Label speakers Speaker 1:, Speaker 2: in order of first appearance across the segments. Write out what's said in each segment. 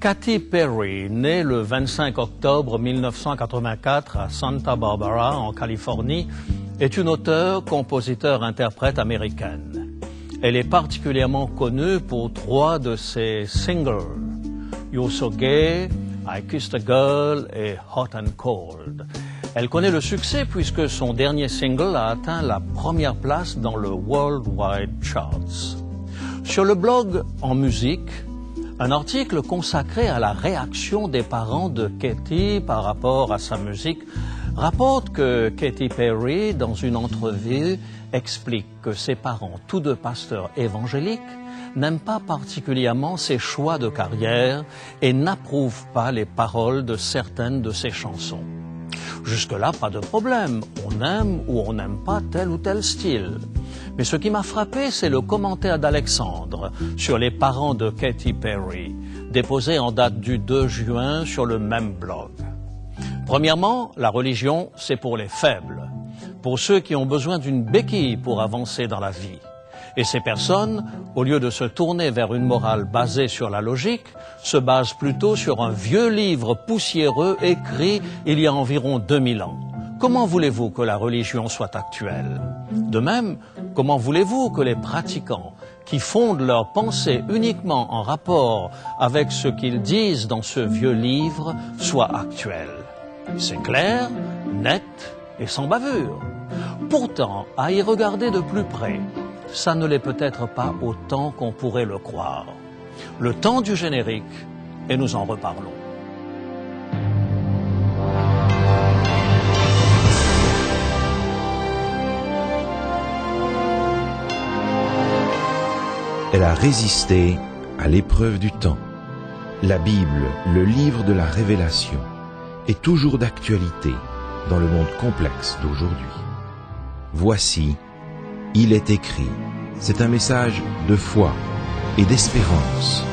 Speaker 1: Katy Perry, née le 25 octobre 1984 à Santa Barbara, en Californie, est une auteure, compositeur, interprète américaine. Elle est particulièrement connue pour trois de ses singles, You're So Gay, I Kissed a Girl et Hot and Cold. Elle connaît le succès puisque son dernier single a atteint la première place dans le Worldwide Charts. Sur le blog En musique, un article consacré à la réaction des parents de Katie par rapport à sa musique rapporte que Katy Perry, dans une entrevue, explique que ses parents, tous deux pasteurs évangéliques, n'aiment pas particulièrement ses choix de carrière et n'approuvent pas les paroles de certaines de ses chansons. Jusque-là, pas de problème, on aime ou on n'aime pas tel ou tel style. Mais ce qui m'a frappé, c'est le commentaire d'Alexandre sur les parents de Katy Perry, déposé en date du 2 juin sur le même blog. Premièrement, la religion, c'est pour les faibles, pour ceux qui ont besoin d'une béquille pour avancer dans la vie. Et ces personnes, au lieu de se tourner vers une morale basée sur la logique, se basent plutôt sur un vieux livre poussiéreux écrit il y a environ 2000 ans. Comment voulez-vous que la religion soit actuelle De même, comment voulez-vous que les pratiquants, qui fondent leur pensée uniquement en rapport avec ce qu'ils disent dans ce vieux livre, soient actuels C'est clair, net et sans bavure. Pourtant, à y regarder de plus près, ça ne l'est peut-être pas autant qu'on pourrait le croire. Le temps du générique, et nous en reparlons. Elle a résisté à l'épreuve du temps. La Bible, le livre de la révélation, est toujours d'actualité dans le monde complexe d'aujourd'hui. Voici, il est écrit. C'est un message de foi et d'espérance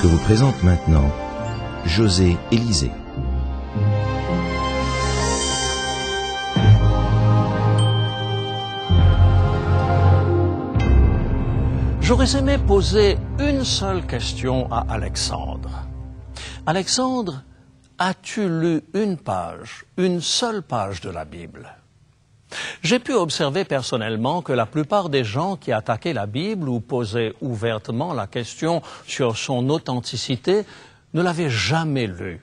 Speaker 1: que vous présente maintenant José Élisée. J'aurais aimé poser une seule question à Alexandre. Alexandre, as-tu lu une page, une seule page de la Bible J'ai pu observer personnellement que la plupart des gens qui attaquaient la Bible ou posaient ouvertement la question sur son authenticité ne l'avaient jamais lu.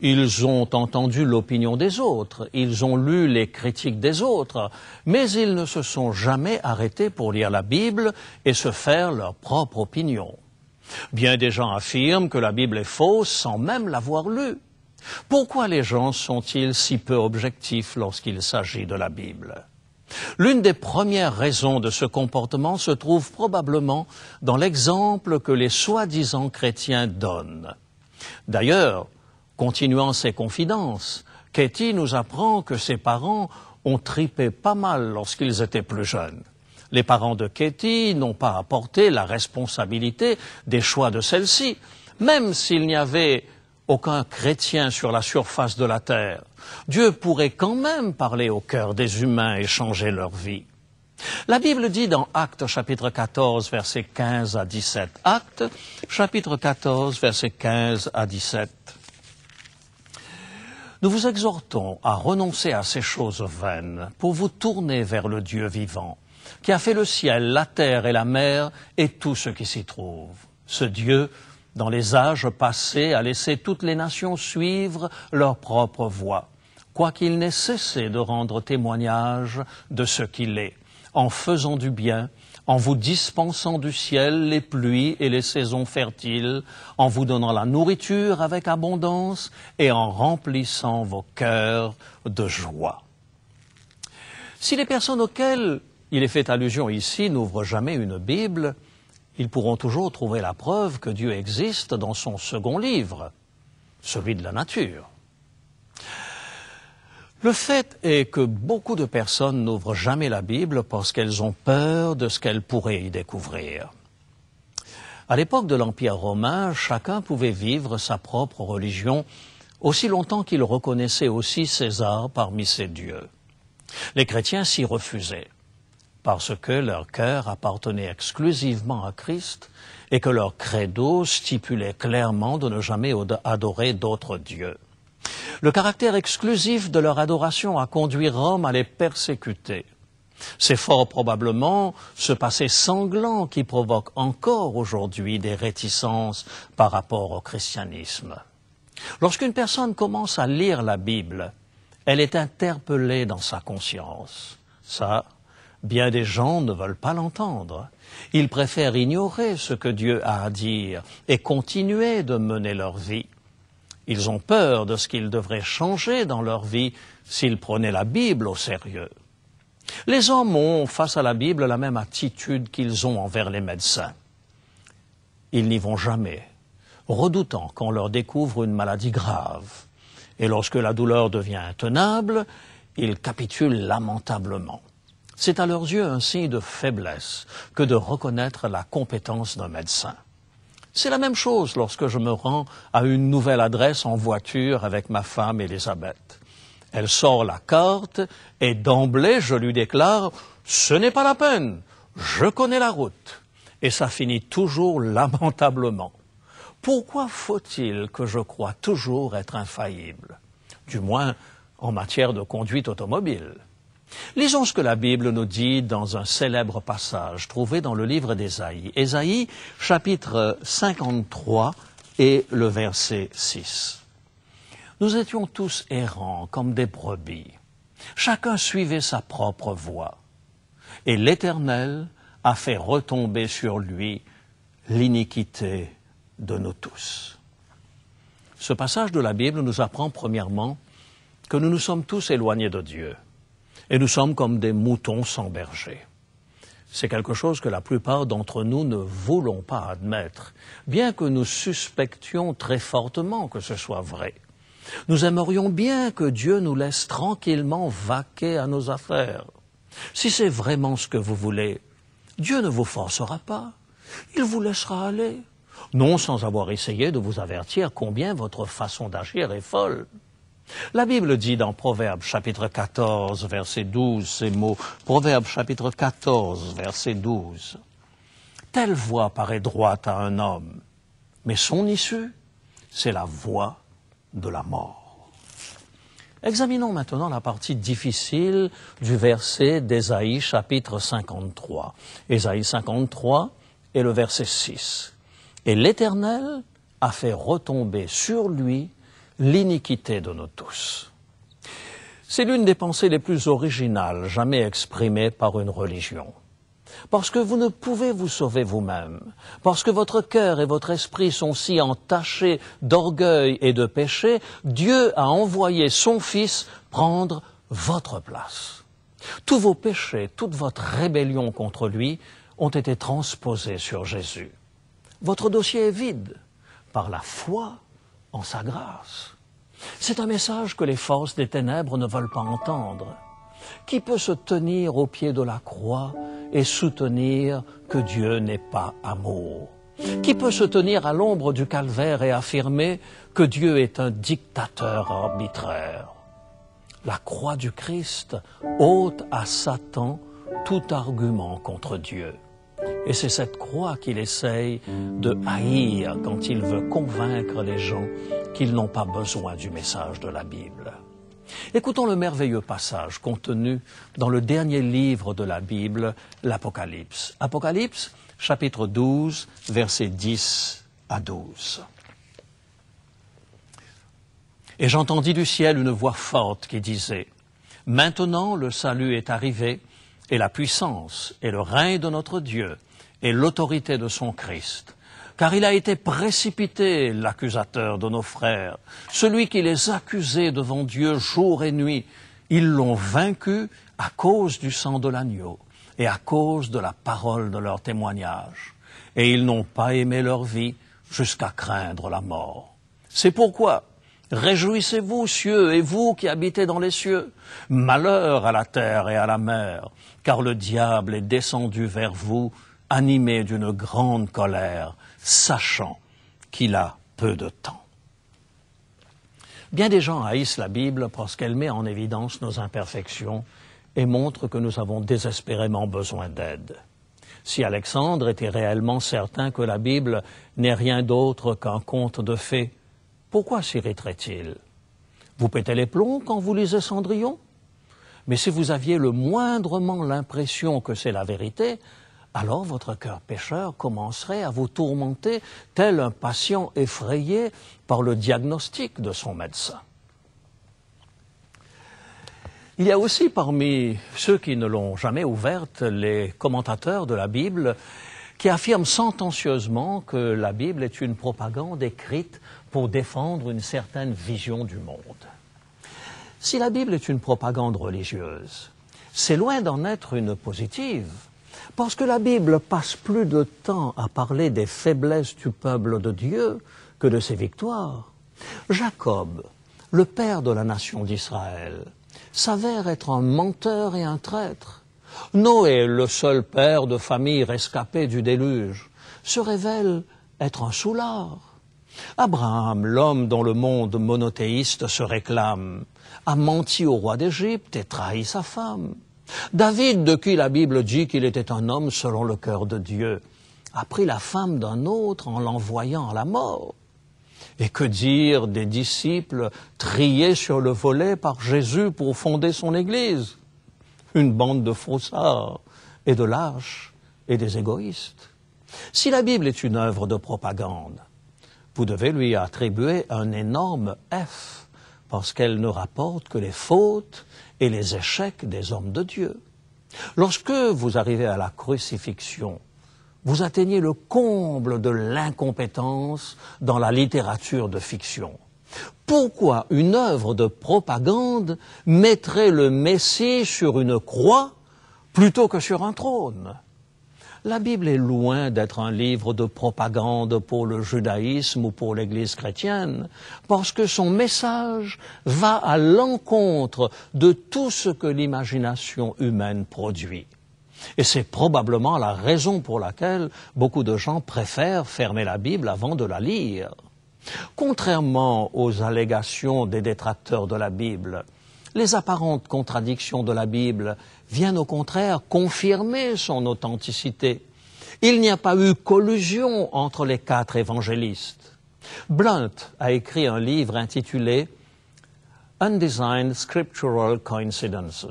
Speaker 1: Ils ont entendu l'opinion des autres, ils ont lu les critiques des autres, mais ils ne se sont jamais arrêtés pour lire la Bible et se faire leur propre opinion. Bien des gens affirment que la Bible est fausse sans même l'avoir lue. Pourquoi les gens sont-ils si peu objectifs lorsqu'il s'agit de la Bible L'une des premières raisons de ce comportement se trouve probablement dans l'exemple que les soi-disant chrétiens donnent. D'ailleurs, Continuant ses confidences, Katie nous apprend que ses parents ont tripé pas mal lorsqu'ils étaient plus jeunes. Les parents de Katie n'ont pas apporté la responsabilité des choix de celle-ci, même s'il n'y avait aucun chrétien sur la surface de la terre. Dieu pourrait quand même parler au cœur des humains et changer leur vie. La Bible dit dans Actes chapitre 14 verset 15 à 17. Actes chapitre 14 verset 15 à 17. Nous vous exhortons à renoncer à ces choses vaines pour vous tourner vers le Dieu vivant, qui a fait le ciel, la terre et la mer et tout ce qui s'y trouve. Ce Dieu, dans les âges passés, a laissé toutes les nations suivre leur propre voie, quoiqu'il n'ait cessé de rendre témoignage de ce qu'il est en faisant du bien, en vous dispensant du ciel les pluies et les saisons fertiles, en vous donnant la nourriture avec abondance et en remplissant vos cœurs de joie. Si les personnes auxquelles il est fait allusion ici n'ouvrent jamais une Bible, ils pourront toujours trouver la preuve que Dieu existe dans son second livre, celui de la nature. Le fait est que beaucoup de personnes n'ouvrent jamais la Bible parce qu'elles ont peur de ce qu'elles pourraient y découvrir. À l'époque de l'Empire romain, chacun pouvait vivre sa propre religion aussi longtemps qu'il reconnaissait aussi César parmi ses dieux. Les chrétiens s'y refusaient parce que leur cœur appartenait exclusivement à Christ et que leur credo stipulait clairement de ne jamais adorer d'autres dieux. Le caractère exclusif de leur adoration a conduit Rome à les persécuter. C'est fort probablement ce passé sanglant qui provoque encore aujourd'hui des réticences par rapport au christianisme. Lorsqu'une personne commence à lire la Bible, elle est interpellée dans sa conscience. Ça, bien des gens ne veulent pas l'entendre. Ils préfèrent ignorer ce que Dieu a à dire et continuer de mener leur vie. Ils ont peur de ce qu'ils devraient changer dans leur vie s'ils prenaient la Bible au sérieux. Les hommes ont, face à la Bible, la même attitude qu'ils ont envers les médecins. Ils n'y vont jamais, redoutant qu'on leur découvre une maladie grave. Et lorsque la douleur devient intenable, ils capitulent lamentablement. C'est à leurs yeux un signe de faiblesse que de reconnaître la compétence d'un médecin. C'est la même chose lorsque je me rends à une nouvelle adresse en voiture avec ma femme Elisabeth. Elle sort la carte et d'emblée je lui déclare Ce n'est pas la peine, je connais la route. Et ça finit toujours lamentablement. Pourquoi faut-il que je croie toujours être infaillible Du moins en matière de conduite automobile. Lisons ce que la Bible nous dit dans un célèbre passage trouvé dans le livre d'Ésaïe. Ésaïe, chapitre 53 et le verset 6. Nous étions tous errants comme des brebis. Chacun suivait sa propre voie. Et l'Éternel a fait retomber sur lui l'iniquité de nous tous. Ce passage de la Bible nous apprend premièrement que nous nous sommes tous éloignés de Dieu. Et nous sommes comme des moutons sans berger. C'est quelque chose que la plupart d'entre nous ne voulons pas admettre, bien que nous suspections très fortement que ce soit vrai. Nous aimerions bien que Dieu nous laisse tranquillement vaquer à nos affaires. Si c'est vraiment ce que vous voulez, Dieu ne vous forcera pas. Il vous laissera aller, non sans avoir essayé de vous avertir combien votre façon d'agir est folle. La Bible dit dans Proverbes chapitre 14, verset 12, ces mots, Proverbes chapitre 14, verset 12, Telle voie paraît droite à un homme, mais son issue, c'est la voie de la mort. Examinons maintenant la partie difficile du verset d'Ésaïe chapitre 53. Ésaïe 53 et le verset 6. Et l'Éternel a fait retomber sur lui l'iniquité de nous tous. C'est l'une des pensées les plus originales jamais exprimées par une religion. Parce que vous ne pouvez vous sauver vous-même, parce que votre cœur et votre esprit sont si entachés d'orgueil et de péché, Dieu a envoyé son Fils prendre votre place. Tous vos péchés, toute votre rébellion contre lui ont été transposés sur Jésus. Votre dossier est vide. Par la foi, sa grâce. C'est un message que les forces des ténèbres ne veulent pas entendre. Qui peut se tenir au pied de la croix et soutenir que Dieu n'est pas amour Qui peut se tenir à l'ombre du calvaire et affirmer que Dieu est un dictateur arbitraire La croix du Christ ôte à Satan tout argument contre Dieu. Et c'est cette croix qu'il essaye de haïr quand il veut convaincre les gens qu'ils n'ont pas besoin du message de la Bible. Écoutons le merveilleux passage contenu dans le dernier livre de la Bible, l'Apocalypse. Apocalypse, chapitre 12, versets 10 à 12. Et j'entendis du ciel une voix forte qui disait, Maintenant le salut est arrivé et la puissance et le règne de notre Dieu et l'autorité de son Christ. Car il a été précipité, l'accusateur de nos frères, celui qui les accusait devant Dieu jour et nuit. Ils l'ont vaincu à cause du sang de l'agneau et à cause de la parole de leur témoignage. Et ils n'ont pas aimé leur vie jusqu'à craindre la mort. C'est pourquoi Réjouissez-vous, cieux, et vous qui habitez dans les cieux. Malheur à la terre et à la mer, car le diable est descendu vers vous, animé d'une grande colère, sachant qu'il a peu de temps. Bien des gens haïssent la Bible parce qu'elle met en évidence nos imperfections et montre que nous avons désespérément besoin d'aide. Si Alexandre était réellement certain que la Bible n'est rien d'autre qu'un conte de fées, pourquoi s'irriterait-il Vous pétez les plombs quand vous lisez Cendrillon Mais si vous aviez le moindrement l'impression que c'est la vérité, alors votre cœur pécheur commencerait à vous tourmenter tel un patient effrayé par le diagnostic de son médecin. Il y a aussi parmi ceux qui ne l'ont jamais ouverte les commentateurs de la Bible qui affirme sentencieusement que la Bible est une propagande écrite pour défendre une certaine vision du monde. Si la Bible est une propagande religieuse, c'est loin d'en être une positive, parce que la Bible passe plus de temps à parler des faiblesses du peuple de Dieu que de ses victoires. Jacob, le père de la nation d'Israël, s'avère être un menteur et un traître. Noé, le seul père de famille rescapé du déluge, se révèle être un soulard. Abraham, l'homme dont le monde monothéiste se réclame, a menti au roi d'Égypte et trahi sa femme. David, de qui la Bible dit qu'il était un homme selon le cœur de Dieu, a pris la femme d'un autre en l'envoyant à la mort. Et que dire des disciples triés sur le volet par Jésus pour fonder son Église une bande de faussards et de lâches et des égoïstes. Si la Bible est une œuvre de propagande, vous devez lui attribuer un énorme F, parce qu'elle ne rapporte que les fautes et les échecs des hommes de Dieu. Lorsque vous arrivez à la crucifixion, vous atteignez le comble de l'incompétence dans la littérature de fiction pourquoi une œuvre de propagande mettrait le Messie sur une croix plutôt que sur un trône La Bible est loin d'être un livre de propagande pour le judaïsme ou pour l'Église chrétienne, parce que son message va à l'encontre de tout ce que l'imagination humaine produit. Et c'est probablement la raison pour laquelle beaucoup de gens préfèrent fermer la Bible avant de la lire. Contrairement aux allégations des détracteurs de la Bible, les apparentes contradictions de la Bible viennent au contraire confirmer son authenticité. Il n'y a pas eu collusion entre les quatre évangélistes. Blunt a écrit un livre intitulé Undesigned Scriptural Coincidences.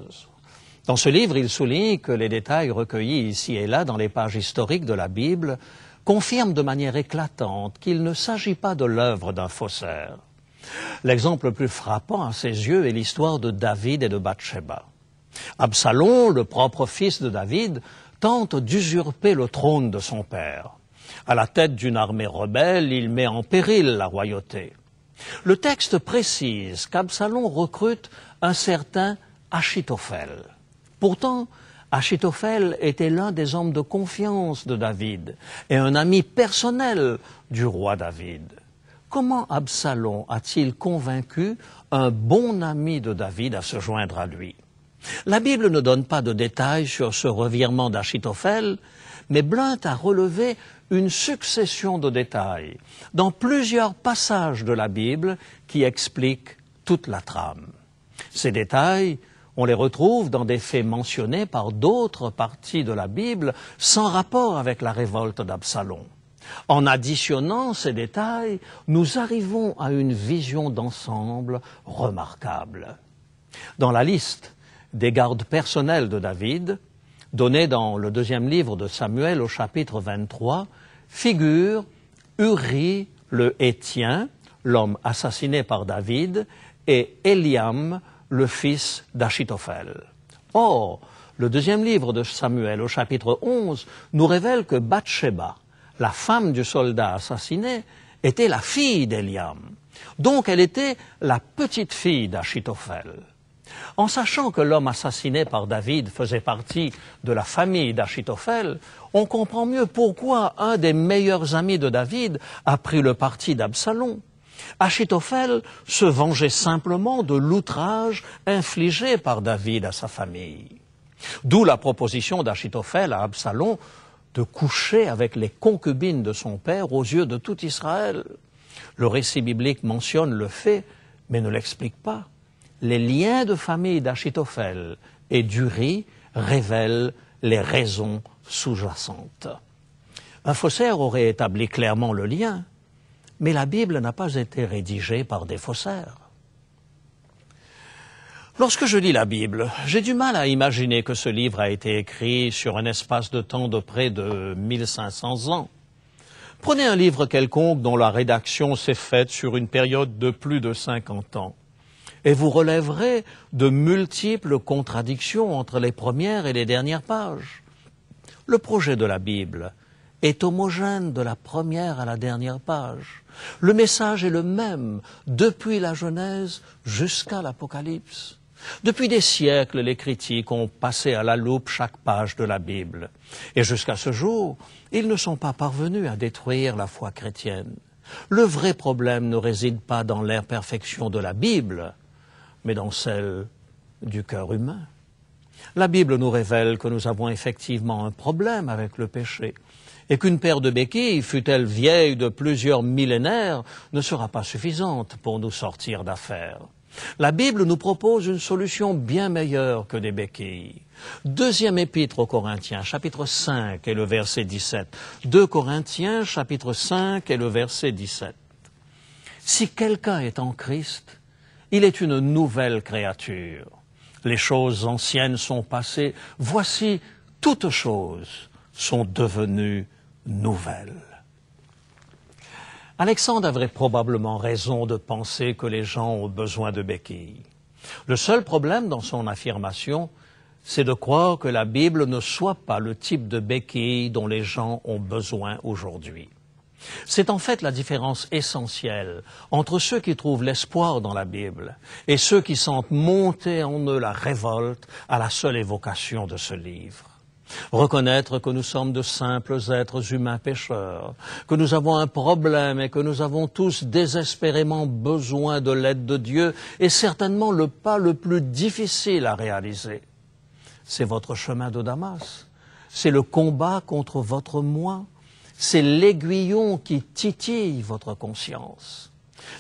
Speaker 1: Dans ce livre, il souligne que les détails recueillis ici et là dans les pages historiques de la Bible confirme de manière éclatante qu'il ne s'agit pas de l'œuvre d'un faussaire. L'exemple le plus frappant à ses yeux est l'histoire de David et de Bathsheba. Absalom, le propre fils de David, tente d'usurper le trône de son père. À la tête d'une armée rebelle, il met en péril la royauté. Le texte précise qu'Absalom recrute un certain Achitophel. Pourtant, Achitophel était l'un des hommes de confiance de David et un ami personnel du roi David. Comment Absalom a-t-il convaincu un bon ami de David à se joindre à lui La Bible ne donne pas de détails sur ce revirement d'Achitophel, mais Blunt a relevé une succession de détails dans plusieurs passages de la Bible qui expliquent toute la trame. Ces détails on les retrouve dans des faits mentionnés par d'autres parties de la Bible sans rapport avec la révolte d'Absalom. En additionnant ces détails, nous arrivons à une vision d'ensemble remarquable. Dans la liste des gardes personnels de David, donnée dans le deuxième livre de Samuel au chapitre 23, figure Uri le Hétien, l'homme assassiné par David, et Eliam, le fils d'Achitophel. Or, le deuxième livre de Samuel, au chapitre 11, nous révèle que Bathsheba, la femme du soldat assassiné, était la fille d'Eliam. Donc elle était la petite fille d'Achitophel. En sachant que l'homme assassiné par David faisait partie de la famille d'Achitophel, on comprend mieux pourquoi un des meilleurs amis de David a pris le parti d'Absalom Achitophel se vengeait simplement de l'outrage infligé par David à sa famille. D'où la proposition d'Achitophel à Absalom de coucher avec les concubines de son père aux yeux de tout Israël. Le récit biblique mentionne le fait, mais ne l'explique pas. Les liens de famille d'Achitophel et d'Uri révèlent les raisons sous-jacentes. Un faussaire aurait établi clairement le lien, mais la Bible n'a pas été rédigée par des faussaires. Lorsque je lis la Bible, j'ai du mal à imaginer que ce livre a été écrit sur un espace de temps de près de 1500 ans. Prenez un livre quelconque dont la rédaction s'est faite sur une période de plus de 50 ans, et vous relèverez de multiples contradictions entre les premières et les dernières pages. Le projet de la Bible, est homogène de la première à la dernière page. Le message est le même depuis la Genèse jusqu'à l'Apocalypse. Depuis des siècles, les critiques ont passé à la loupe chaque page de la Bible. Et jusqu'à ce jour, ils ne sont pas parvenus à détruire la foi chrétienne. Le vrai problème ne réside pas dans l'imperfection de la Bible, mais dans celle du cœur humain. La Bible nous révèle que nous avons effectivement un problème avec le péché, et qu'une paire de béquilles, fût-elle vieille de plusieurs millénaires, ne sera pas suffisante pour nous sortir d'affaires. La Bible nous propose une solution bien meilleure que des béquilles. Deuxième épître aux Corinthiens, chapitre 5 et le verset 17. Deux Corinthiens, chapitre 5 et le verset 17. Si quelqu'un est en Christ, il est une nouvelle créature. Les choses anciennes sont passées, voici toutes choses sont devenues nouvelle. Alexandre avait probablement raison de penser que les gens ont besoin de béquilles. Le seul problème dans son affirmation, c'est de croire que la Bible ne soit pas le type de béquille dont les gens ont besoin aujourd'hui. C'est en fait la différence essentielle entre ceux qui trouvent l'espoir dans la Bible et ceux qui sentent monter en eux la révolte à la seule évocation de ce livre. Reconnaître que nous sommes de simples êtres humains pécheurs, que nous avons un problème et que nous avons tous désespérément besoin de l'aide de Dieu est certainement le pas le plus difficile à réaliser. C'est votre chemin de Damas, c'est le combat contre votre moi, c'est l'aiguillon qui titille votre conscience.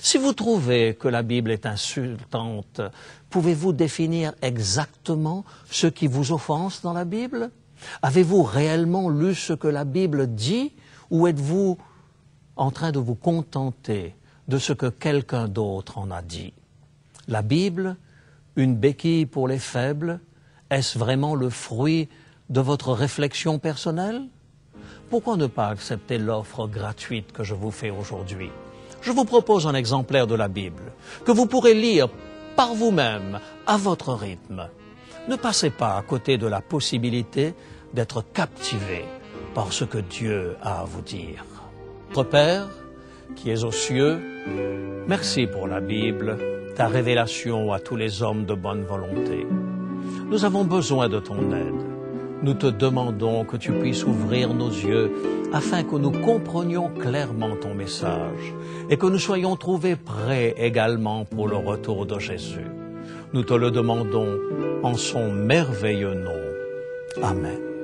Speaker 1: Si vous trouvez que la Bible est insultante, pouvez-vous définir exactement ce qui vous offense dans la Bible Avez-vous réellement lu ce que la Bible dit ou êtes-vous en train de vous contenter de ce que quelqu'un d'autre en a dit La Bible, une béquille pour les faibles, est-ce vraiment le fruit de votre réflexion personnelle Pourquoi ne pas accepter l'offre gratuite que je vous fais aujourd'hui Je vous propose un exemplaire de la Bible que vous pourrez lire par vous-même à votre rythme. Ne passez pas à côté de la possibilité d'être captivé par ce que Dieu a à vous dire. Notre Père, qui es aux cieux, merci pour la Bible, ta révélation à tous les hommes de bonne volonté. Nous avons besoin de ton aide. Nous te demandons que tu puisses ouvrir nos yeux afin que nous comprenions clairement ton message et que nous soyons trouvés prêts également pour le retour de Jésus. Nous te le demandons en son merveilleux nom. Amen.